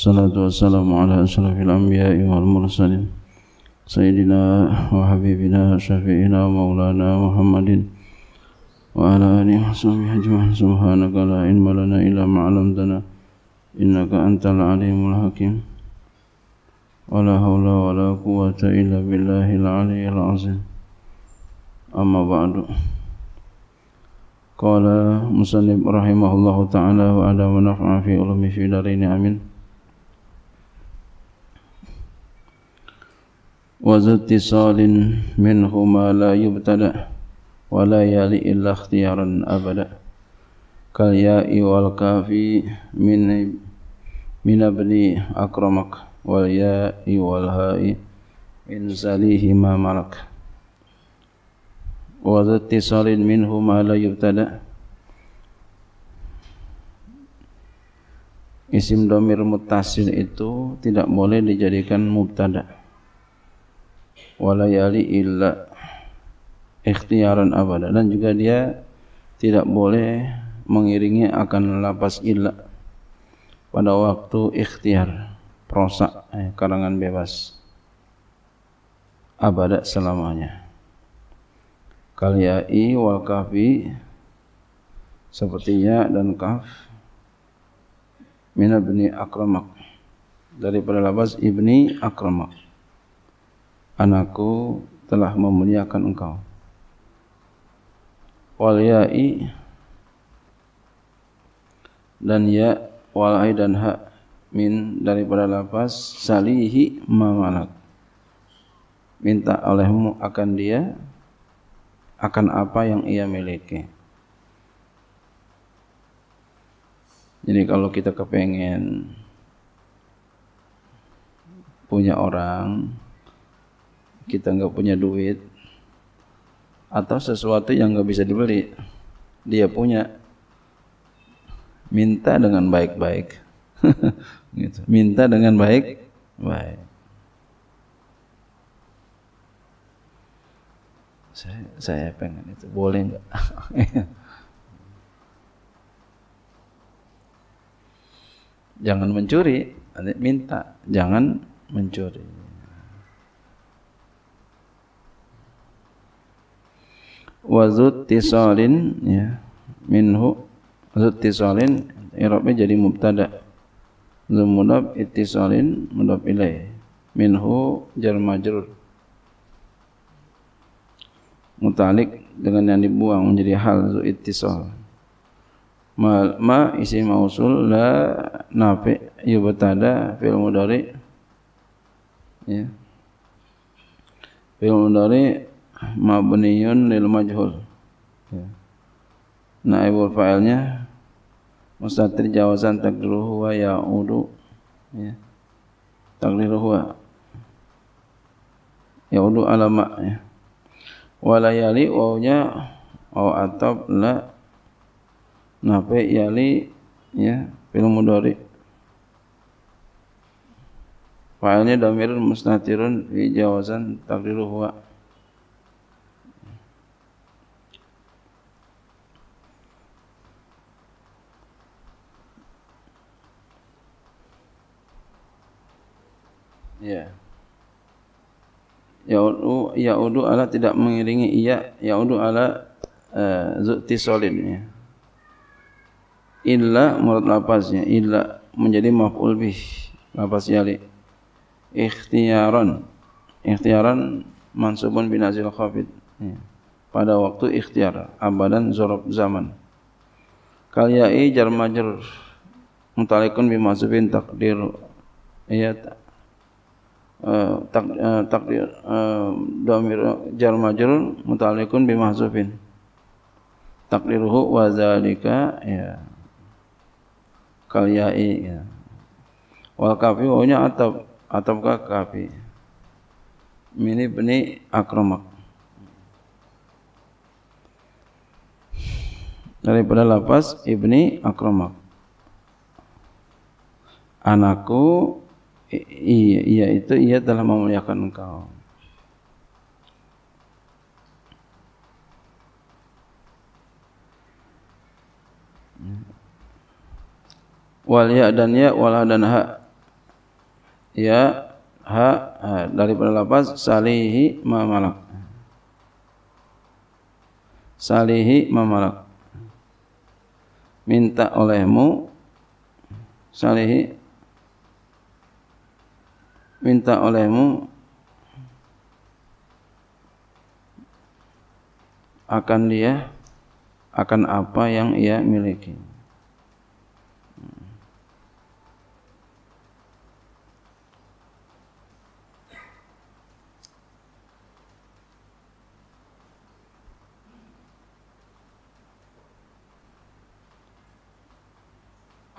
الصلاة والسلام على أشرف الأنبياء والمرسلين سيدنا وحبيبنا شفيعنا ومولانا محمد وعلى آله وصحبه أجمعين سبحانك لا علم لنا إلا ما علمتنا إنك أنت العليم الحكيم ولا حول ولا قوة إلا بالله العلي العظيم أما بعد قال مسلم رحمه الله تعالى وعلى ونفع في علومه في دارين آمين وذو اتصال منهما لا يبتلى ولا يلي إلا اختيارا أبدا كالياء والكافي من من ابن أكرمك والياء والهاء إن سليهما ملك وذو اتصال منهما لا يبتلى Isim domir mutasil itu tidak boleh dijadikan mubtada' walayali illa ikhtiaran abada dan juga dia tidak boleh mengiringi akan lapas illa pada waktu ikhtiar prosa eh, karangan bebas abada selamanya kalyai wal kafi seperti dan kaf min ibni akramak daripada labas ibni akramak anakku telah memuliakan engkau wal dan ya wal dan ha min daripada lapas salihi mamalat. minta olehmu akan dia akan apa yang ia miliki jadi kalau kita kepengen punya orang kita nggak punya duit atau sesuatu yang nggak bisa dibeli dia punya minta dengan baik-baik gitu. minta dengan baik baik saya saya pengen itu boleh nggak jangan mencuri minta jangan mencuri wa tisalin, ya minhu tisalin. i'rabnya jadi mubtada zumudab ittisalin mudab ilai minhu jar majrur mutalik dengan yang dibuang menjadi hal zuttisal ma, ma isi mausul la nafi yubtada fil mudari ya fil mudari mabniyun lil majhul ya. naibul fa'ilnya mustatir jawazan takdiruhu wa ya'udu ya. takdiruhu ya. wa ya'udu alama ya. walayali nya waw atab la nape yali ya fil mudhari fa'ilnya damirun mustatirun fi jawazan takdiruhu wa Ya. Yaudu yaudu ala tidak mengiringi ia yaudu ala uh, eh, zukti solin ya. Illa murad lapasnya illa menjadi maf'ul bih lapas yali ikhtiyaran ikhtiyaran mansubun binazil khafid ya. pada waktu ikhtiar abadan zorob zaman kalyai jarmajur mutalikun bimasubin takdir ayat Eh, tak, uh, takdir uh, eh, domir jar majrur muta'alliqun bi takdiruhu wa zalika ya kalyai ya. wal kafi wa atab ka kafi mini bni akromak daripada lapas ibni akromak anakku Iya, iya itu ia telah memuliakan engkau. Wal ya dan ya wal dan ha. Ya ha, ha daripada lapas salihi mamalak, malak. Salihi ma Minta olehmu salihi minta olehmu akan dia akan apa yang ia miliki.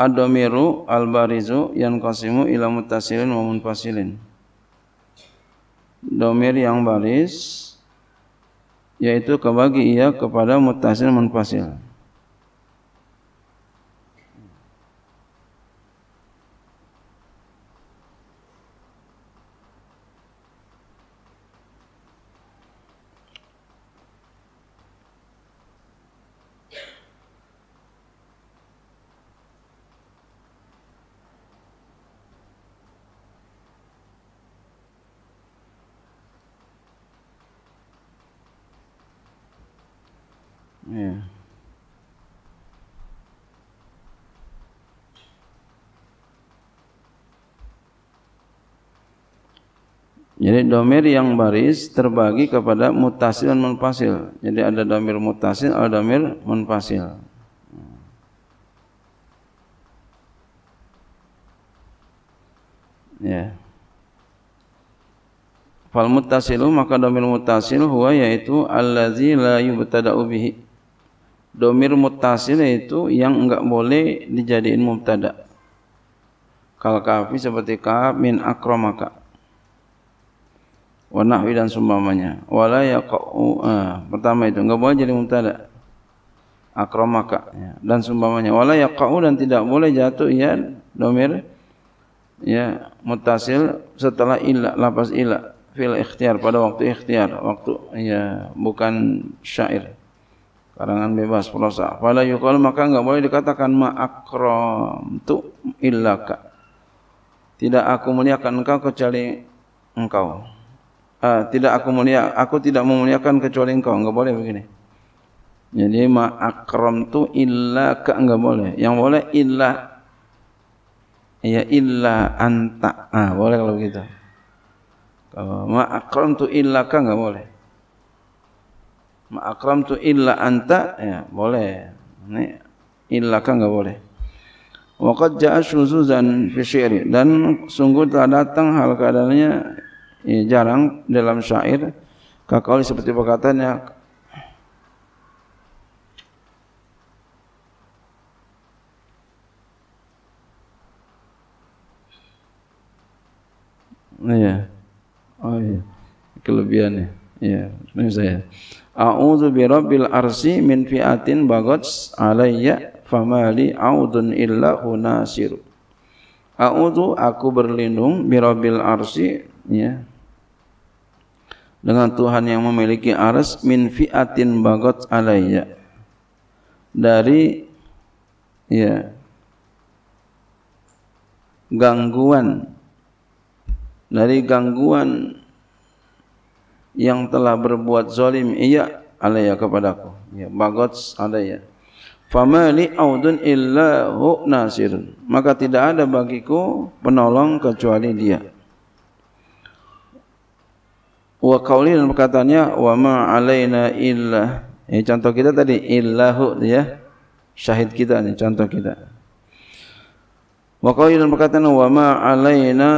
Adomiru al-barizu yang kasimu ila mutasilin wa munfasilin. Domir yang baris, yaitu kebagi ia kepada mutasil munfasil. Iya. Jadi domir yang baris terbagi kepada mutasil dan munfasil. Jadi ada domir mutasil, ada domir munfasil. Ya. Fal mutasilu maka domir mutasil huwa yaitu allazi la yubtada'u bihi domir mutasil itu yang enggak boleh dijadikan mubtada. Kalau kafi seperti kaf min akromaka. Wanahwi dan sumpamanya. Walaya kau eh, ah, pertama itu enggak boleh jadi mubtada. Akromaka ya. dan sumpamanya. Walaya kau dan tidak boleh jatuh ya domir ya mutasil setelah ilah lapas ilah fil ikhtiar pada waktu ikhtiar waktu ya bukan syair karangan bebas prosa fala yuqal maka enggak boleh dikatakan ma akram tu illaka tidak aku muliakan engkau kecuali engkau uh, tidak aku mulia aku tidak memuliakan kecuali engkau enggak boleh begini jadi ma akram tu illaka enggak boleh yang boleh illa ya illa anta ah boleh kalau begitu kalau ma akram tu illaka enggak boleh Maakram tu illa anta ya boleh ini illa kan enggak boleh wa jah ja'a syuzuzan fi syi'ri dan sungguh telah datang hal keadaannya ya, jarang dalam syair Kakali seperti perkataannya Iya. Oh iya. Kelebihannya. Ya, ini saya. A'udzu bi rabbil arsi min fi'atin baghats alayya famali audun illa hunasiru. A'udzu aku berlindung bi rabbil arsi ya. Dengan Tuhan yang memiliki ars min fi'atin baghats alayya. Dari ya gangguan dari gangguan yang telah berbuat zalim iya alaya kepadaku ya bagots alaya famali audun illa hu nasir, maka tidak ada bagiku penolong kecuali dia wa qauli dan perkataannya wa ma alaina illa ini ya, contoh kita tadi illahu ya syahid kita ini contoh kita wa qauli dan perkataan wa ma alaina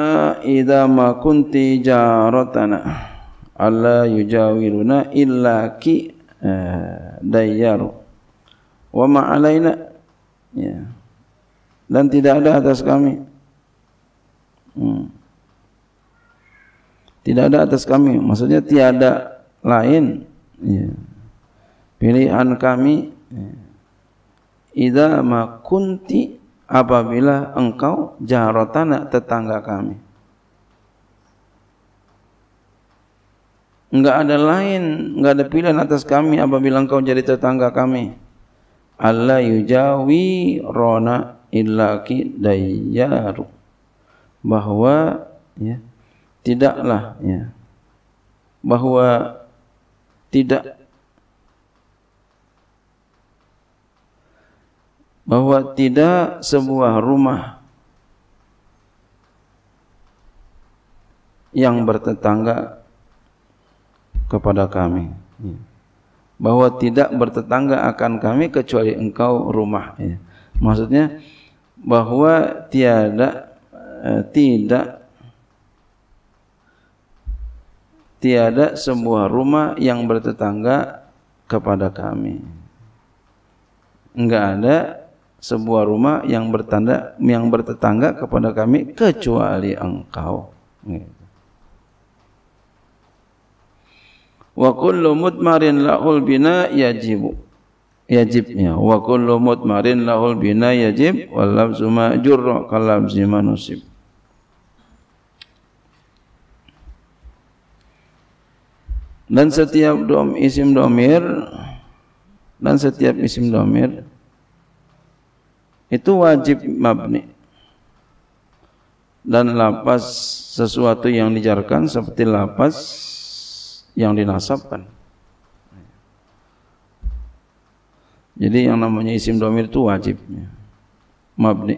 idza ma kunti jaratana alla yujawiruna illa ki eh, dayyaru wa ma ya dan tidak ada atas kami hmm. tidak ada atas kami maksudnya tiada lain ya. pilihan kami ya. idza ma kunti apabila engkau jarotana tetangga kami enggak ada lain, enggak ada pilihan atas kami apabila engkau jadi tetangga kami. Allah yujawi rona illaki dayyaru. Bahwa ya, tidaklah ya, bahwa tidak bahwa tidak sebuah rumah yang bertetangga kepada kami ya. bahwa tidak bertetangga akan kami kecuali engkau rumah ya. maksudnya bahwa tiada eh, tidak tiada sebuah rumah yang bertetangga kepada kami. Enggak ada sebuah rumah yang bertanda yang bertetangga kepada kami kecuali engkau. Gitu. wa kullu mutmarin lahul bina yajibu yajibnya wa kullu mutmarin lahul bina yajib wal lafzu ma'jur kal lafzi manusib dan setiap dom isim domir dan setiap isim domir itu wajib mabni dan lapas sesuatu yang dijarkan seperti lapas yang dinasabkan. Jadi yang namanya isim domir itu wajibnya. Mabni.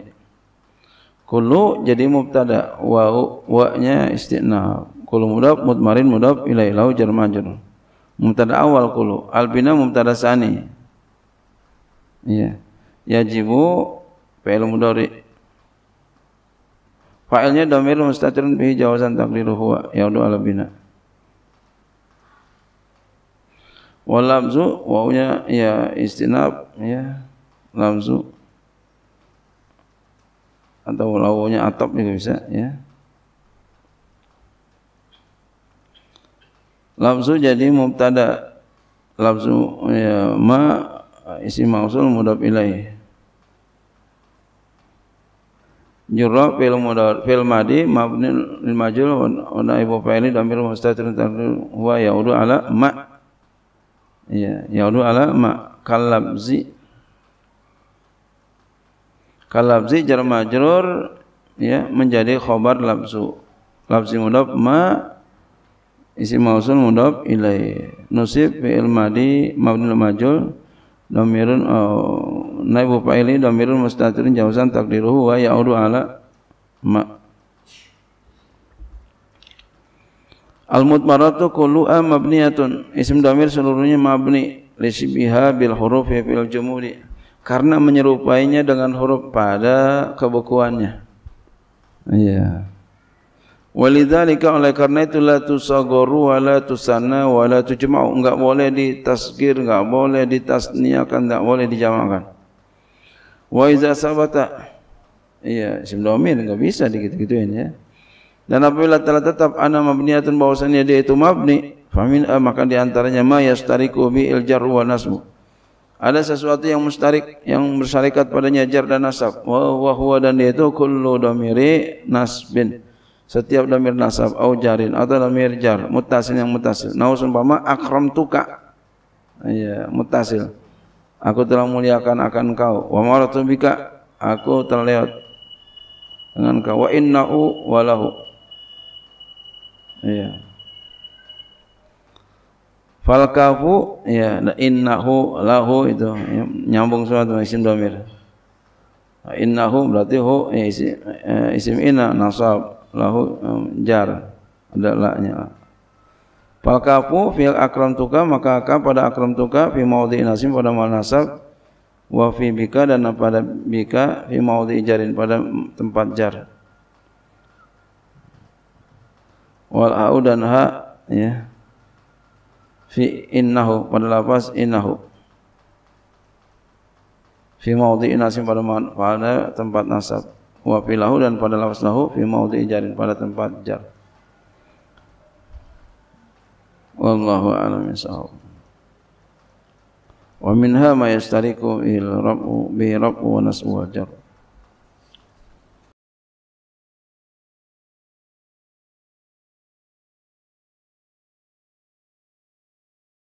Kulu jadi mubtada Wau, wa-nya istinaf. Kulu mudab mutmarin mudab ilai ilau jar majrur. Mubtada awal kulu, albina mubtada sani. Iya. Yajibu fi'il mudhari. Fa'ilnya domir mustatirun bihi jawasan takdiru huwa yaudu albina. bina. walamzu wawunya ya istinab ya lamzu atau lawunya atap juga bisa ya lamzu jadi mubtada lamzu ya ma isi mausul mudab ilaih Jurra film mudar fil madi mabni lil majul wa naibu fa'ili damir mustatir tarhu wa ya'udu ala ma' Ya, Allah ala ma kalabzi. Kalabzi jar majrur ya menjadi khobar labzu. Labzi mudhaf ma isi mausul mudhaf ilai. Nusib fi'il madi mabnul majul domirun oh, naibu fa'ili domirun mustatirun jawzan takdiruhu wa yaudu ala ma' Al-mutmaratu kullu'a mabniyatun. Isim damir seluruhnya mabni. Lisibiha bil huruf ya bil jumuri. Karena menyerupainya dengan huruf pada kebekuannya. Iya. Walidzalika oleh karena itu la tusagoru wa la tusanna wa la tujma'u. Enggak boleh ditaskir enggak boleh ditasniakan, enggak boleh dijamakan. Wa iza sabata. Iya, isim domir enggak bisa dikit gituin ya. Dan apabila telah tetap ana mabniyatun bahwasanya dia itu mabni, famin eh, maka di antaranya ma yastariku bi iljar wa nasmu. Ada sesuatu yang mustarik yang bersarikat padanya jar dan nasab. Wa wa huwa dan dia itu kullu damiri nasbin. Setiap damir nasab au jarin atau damir jar mutasil yang mutasil. Nausun umpama akram tuka. Iya, mutasil. Aku telah muliakan akan kau. Wa maratu bika aku telah lewat dengan kau wa innahu walahu Iya. Fal kafu ya innahu lahu itu ya, nyambung suatu dengan isim domir. Innahu berarti hu ya, isim, eh, isim inna nasab lahu um, jar ada laknya. Fal kafu fil akram tuka maka ka pada akram tuka fi maudhi nasim pada mal nasab wa fi bika dan pada bika fi maudhi jarin pada tempat jar. wal au dan ha ya fi innahu pada lafaz innahu fi maudhi nasib pada pada tempat nasab wa filahu dan pada lafaz lahu fi maudhi jarin pada tempat jar wallahu a'lam bishawab wa minha ma yastariku il rabu bi rabu wa nasbu wa jar